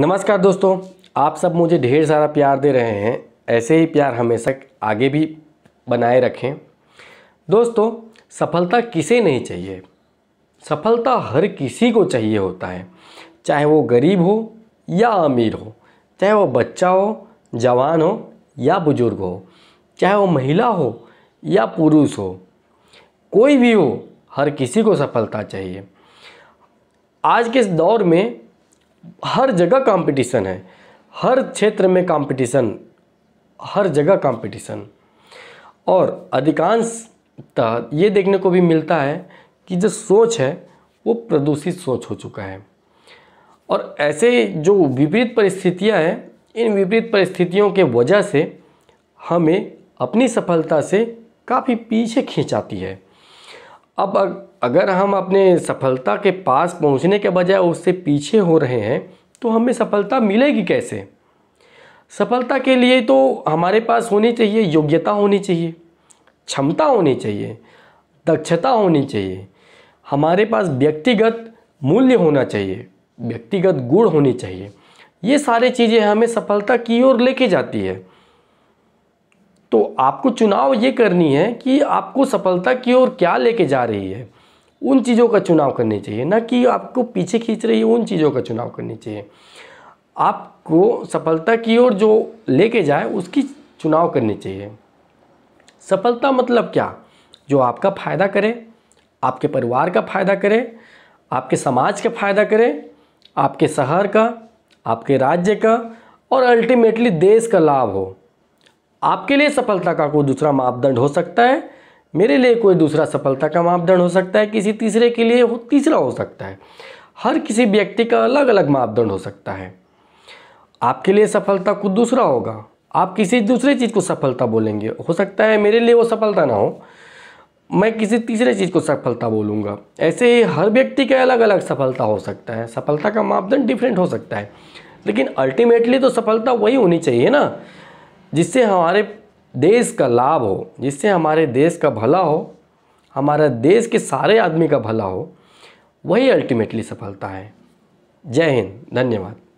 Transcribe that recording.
नमस्कार दोस्तों आप सब मुझे ढेर सारा प्यार दे रहे हैं ऐसे ही प्यार हमेशा आगे भी बनाए रखें दोस्तों सफलता किसे नहीं चाहिए सफलता हर किसी को चाहिए होता है चाहे वो गरीब हो या अमीर हो चाहे वो बच्चा हो जवान हो या बुज़ुर्ग हो चाहे वो महिला हो या पुरुष हो कोई भी हो हर किसी को सफलता चाहिए आज के इस दौर में हर जगह कंपटीशन है हर क्षेत्र में कंपटीशन हर जगह कंपटीशन और अधिकांशतः ये देखने को भी मिलता है कि जो सोच है वो प्रदूषित सोच हो चुका है और ऐसे जो विपरीत परिस्थितियां हैं इन विपरीत परिस्थितियों के वजह से हमें अपनी सफलता से काफ़ी पीछे खींचाती है अब अगर हम अपने सफलता के पास पहुंचने के बजाय उससे पीछे हो रहे हैं तो हमें सफलता मिलेगी कैसे सफलता के लिए तो हमारे पास होनी चाहिए योग्यता होनी चाहिए क्षमता होनी चाहिए दक्षता होनी चाहिए हमारे पास व्यक्तिगत मूल्य होना चाहिए व्यक्तिगत गुण होनी चाहिए ये सारी चीज़ें हमें सफलता की ओर लेके जाती है तो आपको चुनाव ये करनी है कि आपको सफलता की ओर क्या लेके जा रही है उन चीज़ों का चुनाव करनी चाहिए ना कि आपको पीछे खींच रही है उन चीज़ों का चुनाव करनी चाहिए आपको सफलता की ओर जो लेके जाए उसकी चुनाव करनी चाहिए सफलता मतलब क्या जो आपका फ़ायदा करे आपके परिवार का फ़ायदा करे आपके समाज का फ़ायदा करे आपके शहर का आपके राज्य का और अल्टीमेटली देश का लाभ हो आपके लिए सफलता का कोई दूसरा मापदंड हो सकता है मेरे लिए कोई दूसरा सफलता का मापदंड हो सकता है किसी तीसरे के लिए वो तीसरा हो सकता है हर किसी व्यक्ति का अलग अलग मापदंड हो सकता है आपके लिए सफलता कुछ दूसरा होगा आप किसी दूसरे चीज़ को सफलता बोलेंगे हो सकता है मेरे लिए वो सफलता ना हो मैं किसी तीसरे चीज़ को सफलता बोलूँगा ऐसे ही हर व्यक्ति का अलग अलग सफलता हो सकता है सफलता का मापदंड डिफरेंट हो सकता है लेकिन अल्टीमेटली तो सफलता वही होनी चाहिए ना जिससे हमारे देश का लाभ हो जिससे हमारे देश का भला हो हमारा देश के सारे आदमी का भला हो वही अल्टीमेटली सफलता है जय हिंद धन्यवाद